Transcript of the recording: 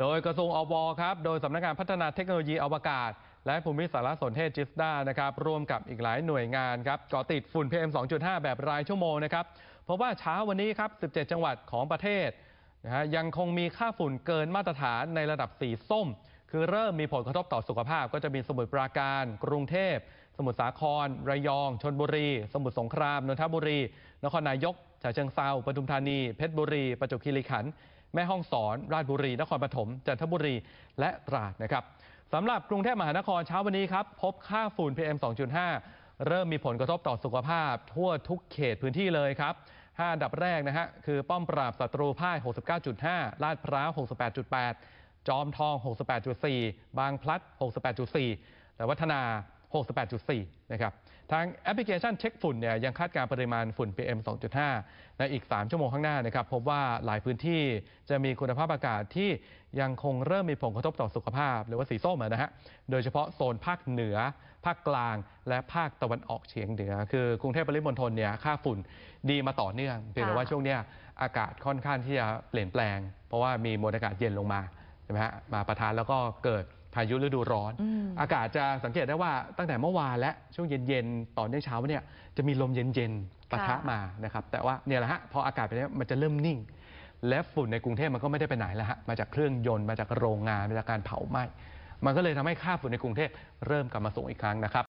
โดยกระทรวงอวครับโดยสำนักงานพัฒนาเทคโนโลยีอวกาศ และภูมิสารสนเทศจิสดานะครับร่วมกับอีกหลายหน่วยงานครับก่อติดฝุ่น PM 2.5 แบบรายชั่วโมงนะครับเพราะว่าเช้าวันนี้ครับ17 จังหวัดของประเทศนะฮะยังคงมีค่าฝุ่นเกินมาตรฐานในระดับสีส้ม คือเริ่มมีผลกระทบต่อสุขภาพ ก็จะมีสมุทรปราการกรุงเทพสมุทรสาครระยองชนบุรี สมุทรสงครามนนทบุรี นครนายกฉะเชิงเซาปทุมธานีเพชรบุรีประจวบคีรีขันธ์แม่ฮ่องสอนราชบุรีนครปฐมจันทบุรีและตราดนะครับสำหรับกรุงเทพมหานครเช้าวันนี้ครับพบค่าฝุ่น PM 2.5 เริ่มมีผลกระทบต่อสุขภาพ ทั่วทุกเขตพื้นที่เลยครับ5้าดับแรกนะฮะคือป้อมปราบศัตรูพ่าย 69.5ลาดพร้าว68.8 จอมทอง 68.4 บางพลัด68.4 และวัฒนา68.4 นะครับ ทางแอปพลิเคชันเช็คฝุ่นเนี่ยยังคาดการปริมาณฝุ่น PM 2.5 ในอีก 3 ชั่วโมงข้างหน้านะครับ พบว่าหลายพื้นที่จะมีคุณภาพอากาศที่ยังคงเริ่มมีผลกระทบต่อสุขภาพ หรือว่าสีส้มนะฮะ โดยเฉพาะโซนภาคเหนือ ภาคกลางและภาคตะวันออกเฉียงเหนือ คือกรุงเทพปริมณฑลเนี่ยค่าฝุ่นดีมาต่อเนื่องเพียงแต่ว่าช่วงเนี้ยอากาศค่อนข้างที่จะเปลี่ยนแปลง เพราะว่ามีมวลอากาศเย็นลงมาใช่ไหมฮะมาประทานแล้วก็เกิดพายุฤดูร้อน อากาศจะสังเกตได้ว่าตั้งแต่เมื่อวานและช่วงเย็นๆตอนเช้าเนี่ยจะมีลมเย็นๆปะทะมานะครับ แต่ว่าเนี่ยแหละฮะพออากาศไปแล้วมันจะเริ่มนิ่ง และฝุ่นในกรุงเทพมันก็ไม่ได้ไปไหนแล้วฮะมาจากเครื่องยนต์มาจากโรงงานมาจากการเผาไหม้มันก็เลยทำให้ค่าฝุ่นในกรุงเทพเริ่มกลับมาสูงอีกครั้งนะครับ